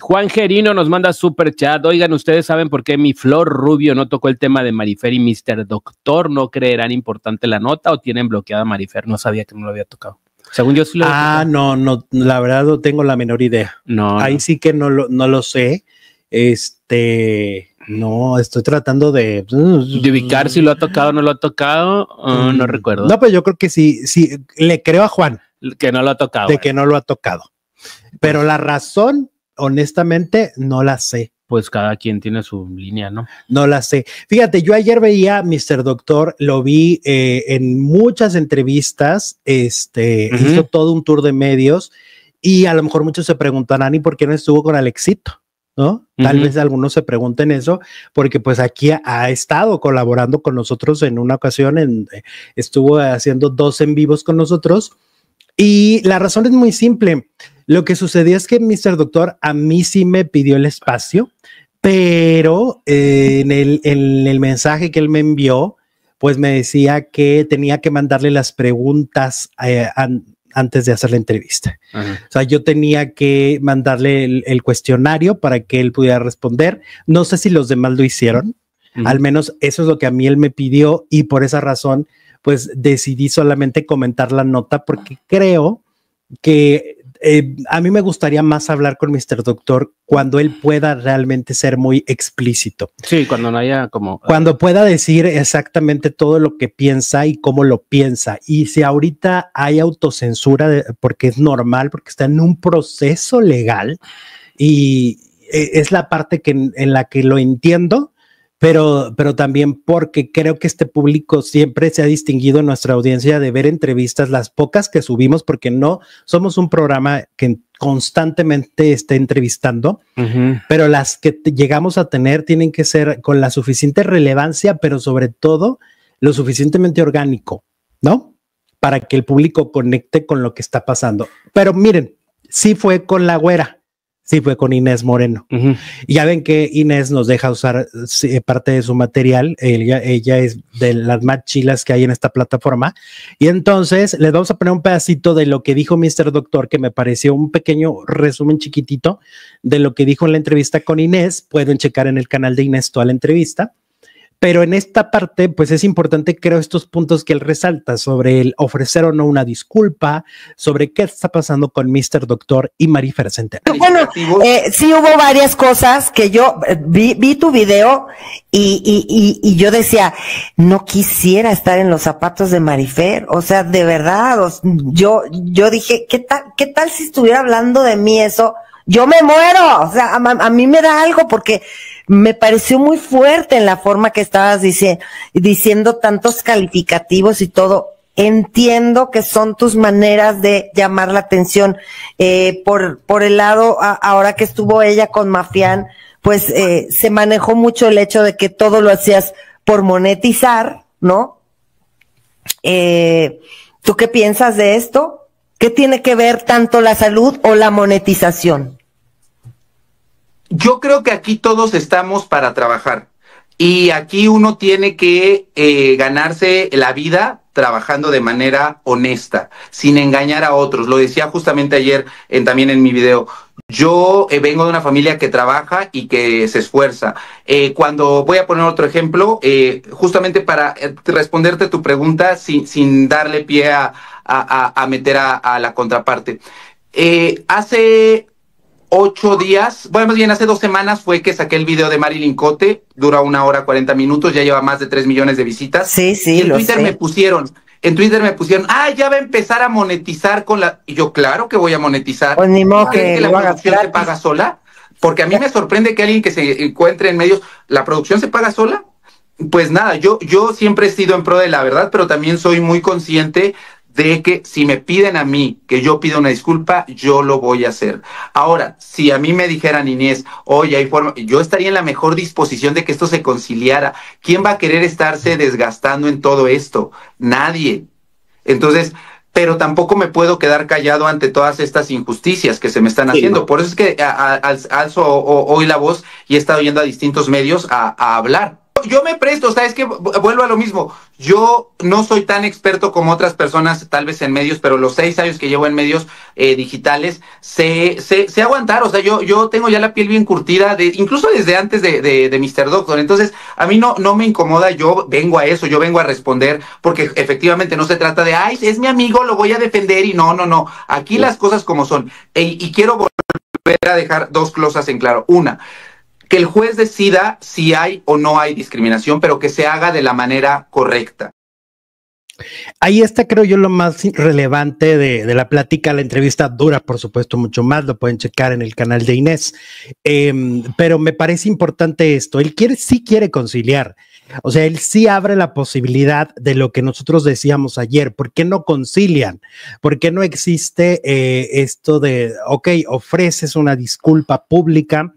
Juan Gerino nos manda super chat. Oigan, ustedes saben por qué mi Flor Rubio no tocó el tema de Marifer y Mr. Doctor. ¿No creerán importante la nota o tienen bloqueada Marifer? No sabía que no lo había tocado. Según yo sí lo Ah, no, no, la verdad no tengo la menor idea. No. Ahí sí que no lo, no lo sé. Este, no, estoy tratando de, mm, de ubicar si lo ha tocado o no lo ha tocado. Ah, mm. No recuerdo. No, pues yo creo que sí, sí, le creo a Juan. Que no lo ha tocado. De que no lo ha tocado. Pero la razón honestamente, no la sé. Pues cada quien tiene su línea, ¿no? No la sé. Fíjate, yo ayer veía a Mr. Doctor, lo vi eh, en muchas entrevistas, este, hizo todo un tour de medios y a lo mejor muchos se preguntarán, ¿y por qué no estuvo con Alexito? ¿No? Tal vez algunos se pregunten eso, porque pues aquí ha, estado colaborando con nosotros en una ocasión, eh, estuvo haciendo dos en vivos con nosotros y la razón es muy simple. Lo que sucedió es que Mr. Doctor a mí sí me pidió el espacio, pero eh, en, el, mensaje que él me envió, pues me decía que tenía que mandarle las preguntas eh, antes de hacer la entrevista. O sea, yo tenía que mandarle el, cuestionario para que él pudiera responder. No sé si los demás lo hicieron. Al menos eso es lo que a mí él me pidió y por esa razón, pues decidí solamente comentar la nota porque creo que eh, a mí me gustaría más hablar con Mr. Doctor cuando él pueda realmente ser muy explícito. Sí, cuando no haya como... Eh, cuando pueda decir exactamente todo lo que piensa y cómo lo piensa. Y si ahorita hay autocensura, porque es normal, porque está en un proceso legal y eh, es la parte que, en la que lo entiendo, pero, pero también porque creo que este público siempre se ha distinguido en nuestra audiencia de ver entrevistas, las pocas que subimos, porque no somos un programa que constantemente esté entrevistando, pero las que llegamos a tener tienen que ser con la suficiente relevancia, pero sobre todo lo suficientemente orgánico, ¿no? Para que el público conecte con lo que está pasando. Pero miren, sí fue con la güera Sí, fue con Inés Moreno. ya ven que Inés nos deja usar parte de su material. Ella, ella, es de las más chilas que hay en esta plataforma. Y entonces les vamos a poner un pedacito de lo que dijo Mr. Doctor, que me pareció un pequeño resumen chiquitito de lo que dijo en la entrevista con Inés. Pueden checar en el canal de Inés toda la entrevista. Pero en esta parte, pues es importante, creo, estos puntos que él resalta sobre el ofrecer o no una disculpa, sobre qué está pasando con Mr. Doctor y Marifer Centeno. Bueno, eh, sí hubo varias cosas que yo eh, vi, tu video y, y, y, yo decía, no quisiera estar en los zapatos de Marifer, o sea, de verdad, yo, yo dije, ¿qué tal, ¿qué tal si estuviera hablando de mí eso? Yo me muero, o sea, a mí me da algo porque me pareció muy fuerte en la forma que estabas diciendo tantos calificativos y todo. Entiendo que son tus maneras de llamar la atención. Eh, por, el lado, ahora que estuvo ella con Mafián, pues eh, se manejó mucho el hecho de que todo lo hacías por monetizar, ¿no? Eh, ¿Tú qué piensas de esto? ¿Qué tiene que ver tanto la salud o la monetización? yo creo que aquí todos estamos para trabajar y aquí uno tiene que eh, ganarse la vida trabajando de manera honesta, sin engañar a otros. Lo decía justamente ayer en, también en mi video. Yo eh, vengo de una familia que trabaja y que se esfuerza. Eh, cuando voy a poner otro ejemplo, justamente para responderte tu pregunta sin, darle pie a, meter a, a, la contraparte. hace ocho días, bueno, más bien hace dos semanas fue que saqué el video de Marilyn Cote, dura una hora cuarenta minutos, ya lleva más de tres millones de visitas. Sí, sí. en Twitter me pusieron, en Twitter me pusieron, ah, ya va a empezar a monetizar con la. Y yo, claro que voy a monetizar. Pues ni modo que, la producción se paga sola? Porque a mí me sorprende que alguien que se encuentre en medios, ¿la producción se paga sola? Pues nada, yo, yo siempre he sido en pro de la verdad, pero también soy muy consciente de que si me piden a mí que yo pida una disculpa, yo lo voy a hacer. Ahora, si a mí me dijeran, Inés, oye, hay forma, yo estaría en la mejor disposición de que esto se conciliara. ¿Quién va a querer estarse desgastando en todo esto? Nadie. Entonces, pero tampoco me puedo quedar callado ante todas estas injusticias que se me están haciendo. Por eso es que alzo hoy la voz y he estado yendo a distintos medios a hablar yo me presto, o sea, es que vuelvo a lo mismo. Yo no soy tan experto como otras personas, tal vez en medios, pero los seis años que llevo en medios eh, digitales, se se aguantar. O sea, yo, yo tengo ya la piel bien curtida, de, incluso desde antes de, de, de Mr. Doctor. Entonces, a mí no, no me incomoda, yo vengo a eso, yo vengo a responder, porque efectivamente no se trata de, ay, es mi amigo, lo voy a defender y no, no, no. Aquí las cosas como son. E, y quiero volver a dejar dos cosas en claro. Una, que el juez decida si hay o no hay discriminación, pero que se haga de la manera correcta. Ahí está, creo yo, lo más relevante de, la plática. La entrevista dura, por supuesto, mucho más. Lo pueden checar en el canal de Inés. Em, pero me parece importante esto. Él quiere, sí quiere conciliar. O sea, él sí abre la posibilidad de lo que nosotros decíamos ayer. ¿Por qué no concilian? ¿Por qué no existe eh, esto de, ok, ofreces una disculpa pública,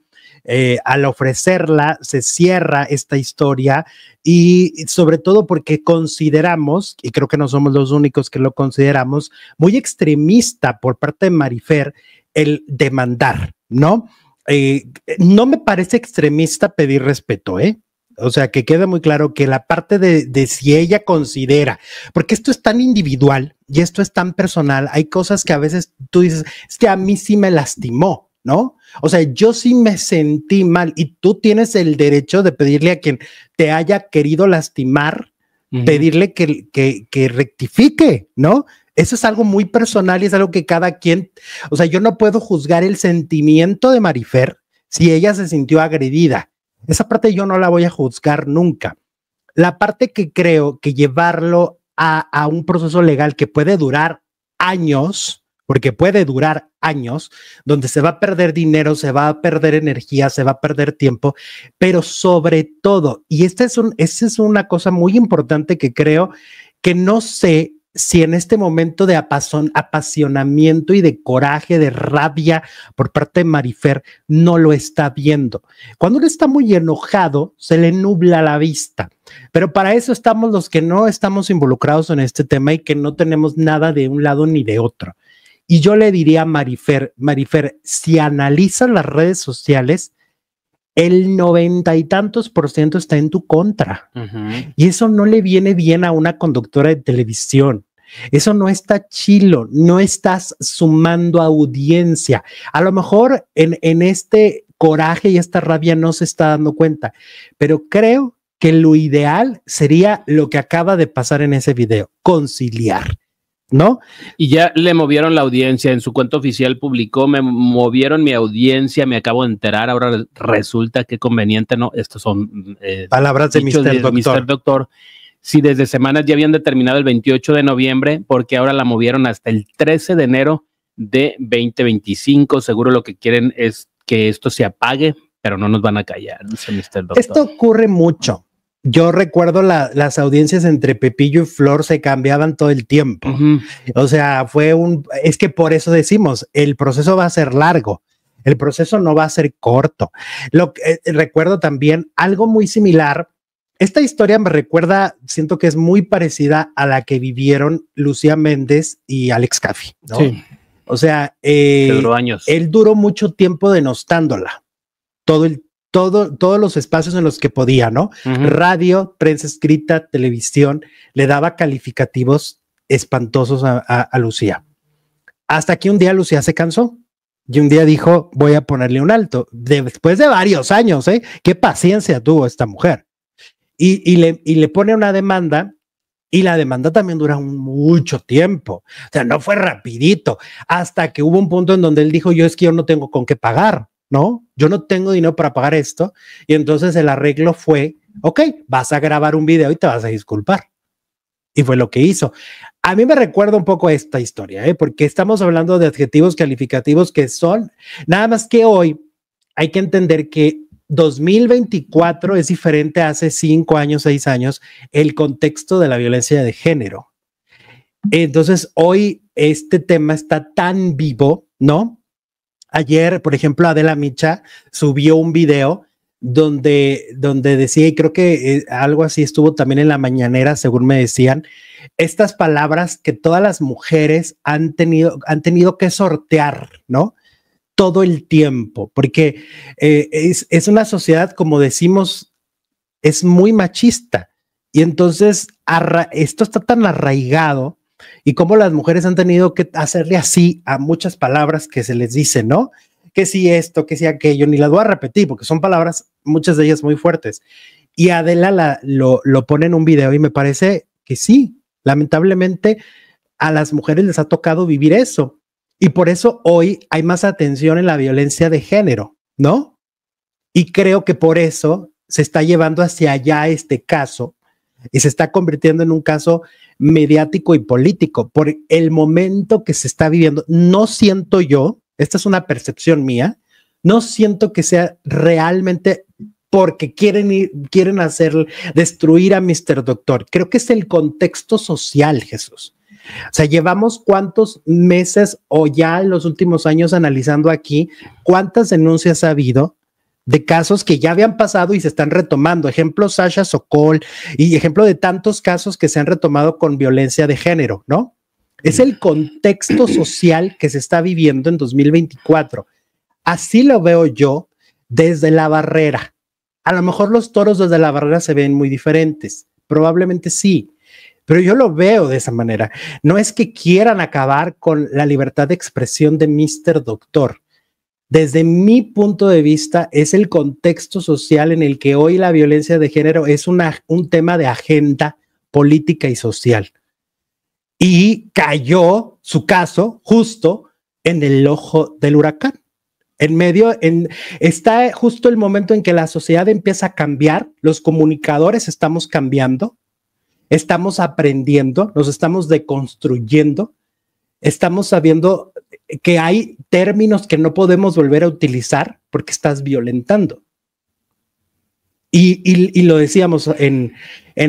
eh, al ofrecerla se cierra esta historia y sobre todo porque consideramos, y creo que no somos los únicos que lo consideramos, muy extremista por parte de Marifer el demandar, ¿no? Eh, no me parece extremista pedir respeto, ¿eh? O sea, que queda muy claro que la parte de, de, si ella considera, porque esto es tan individual y esto es tan personal, hay cosas que a veces tú dices, es que a mí sí me lastimó, ¿no? O sea, yo sí me sentí mal y tú tienes el derecho de pedirle a quien te haya querido lastimar, pedirle que, que, rectifique, ¿no? Eso es algo muy personal y es algo que cada quien, o sea, yo no puedo juzgar el sentimiento de Marifer si ella se sintió agredida. Esa parte yo no la voy a juzgar nunca. La parte que creo que llevarlo a, a un proceso legal que puede durar años, porque puede durar años, donde se va a perder dinero, se va a perder energía, se va a perder tiempo, pero sobre todo, y esta es, una cosa muy importante que creo que no sé si en este momento de apasionamiento y de coraje, de rabia por parte de Marifer, no lo está viendo. Cuando uno está muy enojado, se le nubla la vista. Pero para eso estamos los que no estamos involucrados en este tema y que no tenemos nada de un lado ni de otro. Y yo le diría a Marifer, Marifer, si analizas las redes sociales, el noventa y tantos por ciento está en tu contra. Y eso no le viene bien a una conductora de televisión. Eso no está chilo, no estás sumando audiencia. A lo mejor en, en este coraje y esta rabia no se está dando cuenta, pero creo que lo ideal sería lo que acaba de pasar en ese video, conciliar. ¿no? Y ya le movieron la audiencia, en su cuenta oficial publicó, me movieron mi audiencia, me acabo de enterar, ahora resulta que conveniente, ¿no? Estos son... Eh, Palabras de Mr. Doctor. Si desde semanas ya habían determinado el 28 de noviembre, porque ahora la movieron hasta el 13 de enero de 2025. Seguro lo que quieren es que esto se apague, pero no nos van a callar, Doctor. Esto ocurre mucho yo recuerdo las audiencias entre Pepillo y Flor se cambiaban todo el tiempo. O sea, fue un, es que por eso decimos, el proceso va a ser largo. El proceso no va a ser corto. Lo que eh, recuerdo también algo muy similar. Esta historia me recuerda, siento que es muy parecida a la que vivieron Lucía Méndez y Alex Caffi. O sea, eh, duró años. él duró mucho tiempo denostándola todo el todos los espacios en los que podía, ¿no? Radio, prensa escrita, televisión, le daba calificativos espantosos a, Lucía. Hasta que un día Lucía se cansó y un día dijo, voy a ponerle un alto, después de varios años, ¿eh? Qué paciencia tuvo esta mujer. Y, y, le, pone una demanda y la demanda también dura mucho tiempo. O sea, no fue rapidito, hasta que hubo un punto en donde él dijo, yo es que yo no tengo con qué pagar no, yo no tengo dinero para pagar esto. Y entonces el arreglo fue, ok, vas a grabar un video y te vas a disculpar. Y fue lo que hizo. A mí me recuerda un poco esta historia, ¿eh? porque estamos hablando de adjetivos calificativos que son, nada más que hoy hay que entender que 2024 es diferente a hace cinco años, seis años, el contexto de la violencia de género. Entonces, hoy este tema está tan vivo, ¿no? Ayer, por ejemplo, Adela Micha subió un video donde, donde decía, y creo que eh, algo así estuvo también en la mañanera, según me decían, estas palabras que todas las mujeres han tenido, han tenido que sortear, ¿no? Todo el tiempo, porque eh, es, es una sociedad, como decimos, es muy machista. Y entonces esto está tan arraigado y cómo las mujeres han tenido que hacerle así a muchas palabras que se les dice, ¿no? Que si esto, que si aquello, ni las voy a repetir porque son palabras, muchas de ellas muy fuertes. Y Adela lo, lo pone en un video y me parece que sí, lamentablemente a las mujeres les ha tocado vivir eso. Y por eso hoy hay más atención en la violencia de género, ¿no? Y creo que por eso se está llevando hacia allá este caso y se está convirtiendo en un caso mediático y político por el momento que se está viviendo. No siento yo, esta es una percepción mía, no siento que sea realmente porque quieren ir, quieren hacer destruir a Mr. Doctor. Creo que es el contexto social, Jesús. O sea, llevamos cuántos meses o ya en los últimos años analizando aquí cuántas denuncias ha habido, de casos que ya habían pasado y se están retomando. Ejemplo, Sasha Sokol y ejemplo de tantos casos que se han retomado con violencia de género, ¿no? Es el contexto social que se está viviendo en 2024. Así lo veo yo desde la barrera. A lo mejor los toros desde la barrera se ven muy diferentes. Probablemente sí, pero yo lo veo de esa manera. No es que quieran acabar con la libertad de expresión de Mr. Doctor desde mi punto de vista, es el contexto social en el que hoy la violencia de género es un tema de agenda política y social. Y cayó su caso justo en el ojo del huracán. En medio, en, está justo el momento en que la sociedad empieza a cambiar, los comunicadores estamos cambiando, estamos aprendiendo, nos estamos deconstruyendo, estamos sabiendo que hay términos que no podemos volver a utilizar porque estás violentando. Y, lo decíamos en,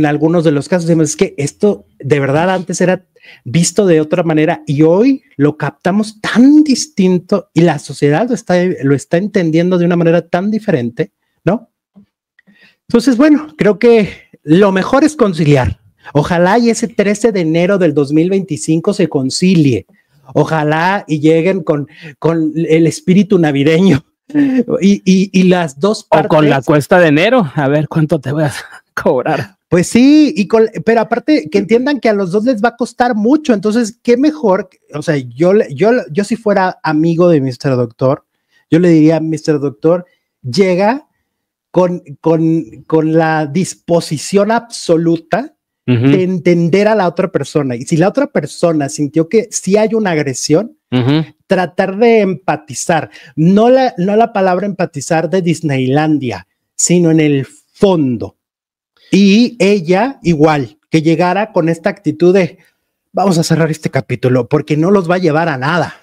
algunos de los casos, es que esto de verdad antes era visto de otra manera y hoy lo captamos tan distinto y la sociedad lo está, lo está entendiendo de una manera tan diferente, ¿no? Entonces, bueno, creo que lo mejor es conciliar. Ojalá y ese 13 de enero del 2025 se concilie Ojalá y lleguen con, con el espíritu navideño y, las dos partes. O con la cuesta de enero, a ver cuánto te voy a cobrar. Pues sí, y con, pero aparte que entiendan que a los dos les va a costar mucho, entonces qué mejor, o sea, yo, yo, yo si fuera amigo de Mr. Doctor, yo le diría, Mr. Doctor, llega con, con la disposición absoluta entender a la otra persona. Y si la otra persona sintió que si hay una agresión, tratar de empatizar, no la, no la palabra empatizar de Disneylandia, sino en el fondo. Y ella igual, que llegara con esta actitud de, vamos a cerrar este capítulo porque no los va a llevar a nada.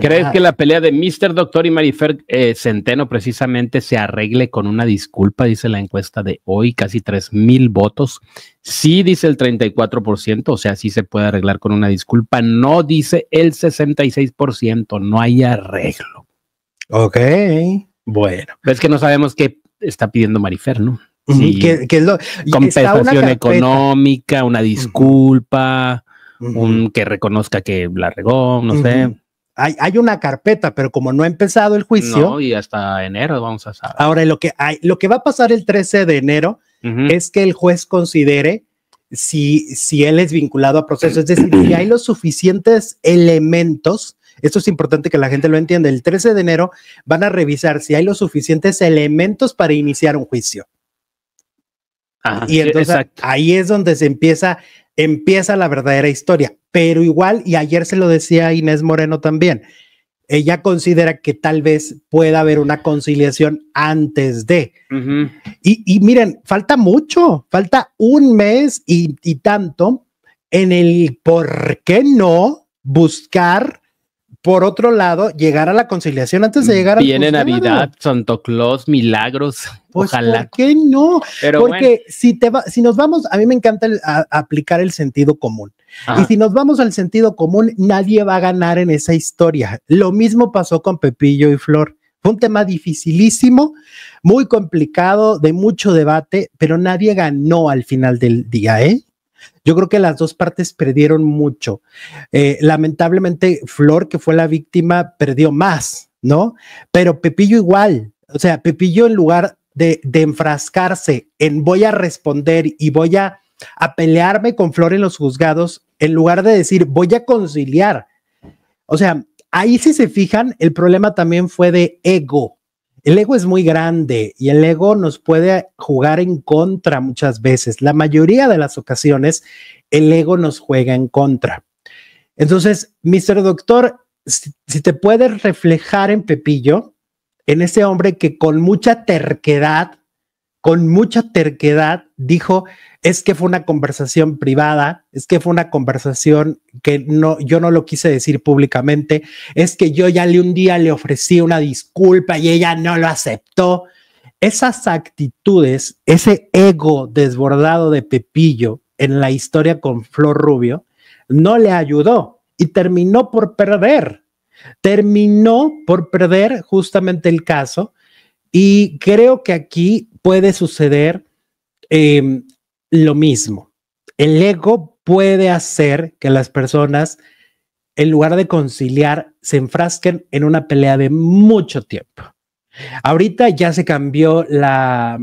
¿Crees ah, que la pelea de Mr. Doctor y Marifer eh, Centeno precisamente se arregle con una disculpa? Dice la encuesta de hoy, casi 3.000 mil votos. Sí, dice el 34%, o sea, sí se puede arreglar con una disculpa. No, dice el 66%, no hay arreglo. Ok. Bueno. Es que no sabemos qué está pidiendo Marifer, ¿no? Sí, ¿Qué, lo, compensación económica, una disculpa, un que reconozca que la regó, no sé hay, una carpeta, pero como no ha empezado el juicio. No, y hasta enero vamos a saber. Ahora, lo que, hay, lo que va a pasar el 13 de enero es que el juez considere si, si él es vinculado a proceso. Es decir, si hay los suficientes elementos. Esto es importante que la gente lo entienda. El 13 de enero van a revisar si hay los suficientes elementos para iniciar un juicio. Ah, y entonces ahí es donde se empieza empieza la verdadera historia. Pero igual, y ayer se lo decía Inés Moreno también, ella considera que tal vez pueda haber una conciliación antes de. y, miren, falta mucho, falta un mes y, y tanto en el por qué no buscar por otro lado, llegar a la conciliación antes de mm, llegar a Viene Navidad, Santo Claus, milagros. Pues, ojalá. ¿Por qué no? Pero Porque si, te si nos vamos, a mí me encanta aplicar el sentido común. Y si nos vamos al sentido común, nadie va a ganar en esa historia. Lo mismo pasó con Pepillo y Flor. Fue un tema dificilísimo, muy complicado, de mucho debate, pero nadie ganó al final del día, ¿eh? Yo creo que las dos partes perdieron mucho. Eh, lamentablemente, Flor, que fue la víctima, perdió más, ¿no? Pero Pepillo igual. O sea, Pepillo en lugar de, de enfrascarse en voy a responder y voy a, a pelearme con Flor en los juzgados, en lugar de decir voy a conciliar. O sea, ahí si se fijan, el problema también fue de ego el ego es muy grande y el ego nos puede jugar en contra muchas veces. La mayoría de las ocasiones, el ego nos juega en contra. Entonces, mister Doctor, si, si te puedes reflejar en Pepillo, en ese hombre que con mucha terquedad con mucha terquedad dijo, es que fue una conversación privada, es que fue una conversación que no, yo no lo quise decir públicamente, es que yo ya le un día le ofrecí una disculpa y ella no lo aceptó. Esas actitudes, ese ego desbordado de Pepillo en la historia con Flor Rubio, no le ayudó y terminó por perder. Terminó por perder justamente el caso y creo que aquí puede suceder em, lo mismo. El ego puede hacer que las personas, en lugar de conciliar, se enfrasquen en una pelea de mucho tiempo. Ahorita ya se cambió la,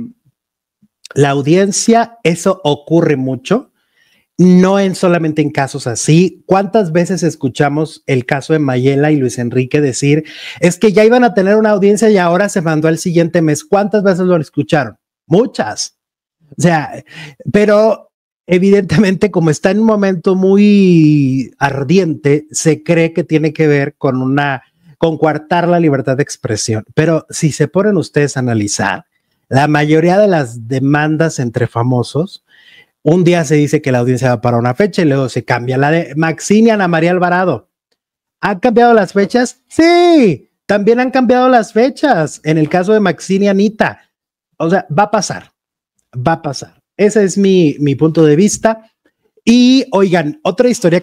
la audiencia, eso ocurre mucho no en solamente en casos así. ¿Cuántas veces escuchamos el caso de Mayela y Luis Enrique decir, es que ya iban a tener una audiencia y ahora se mandó al siguiente mes? ¿Cuántas veces lo escucharon? Muchas. O sea, pero evidentemente como está en un momento muy ardiente, se cree que tiene que ver con una, con coartar la libertad de expresión. Pero si se ponen ustedes a analizar, la mayoría de las demandas entre famosos, un día se dice que la audiencia va para una fecha y luego se cambia. La de Maximia a María Alvarado. ¿Han cambiado las fechas? Sí, también han cambiado las fechas en el caso de Maxine Anita. O sea, va a pasar, va a pasar. Ese es mi, mi punto de vista. Y oigan, otra historia